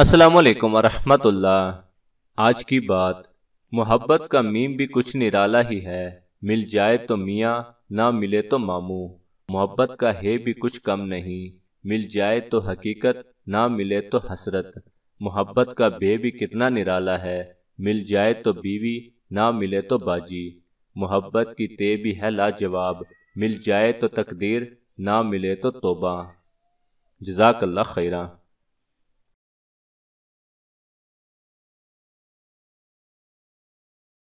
असलकम वरहमतुल्ला आज की बात मोहब्बत का मीम भी कुछ निराला ही है मिल जाए तो मियाँ ना मिले तो मामू मोहब्बत का है भी कुछ कम नहीं मिल जाए तो हकीकत ना मिले तो हसरत मोहब्बत का बे भी कितना निराला है मिल जाए तो बीवी ना मिले तो बाजी मोहब्बत की ते भी है लाजवाब मिल जाए तो तकदीर ना मिले तो तोबा जजाकल्ला खैरा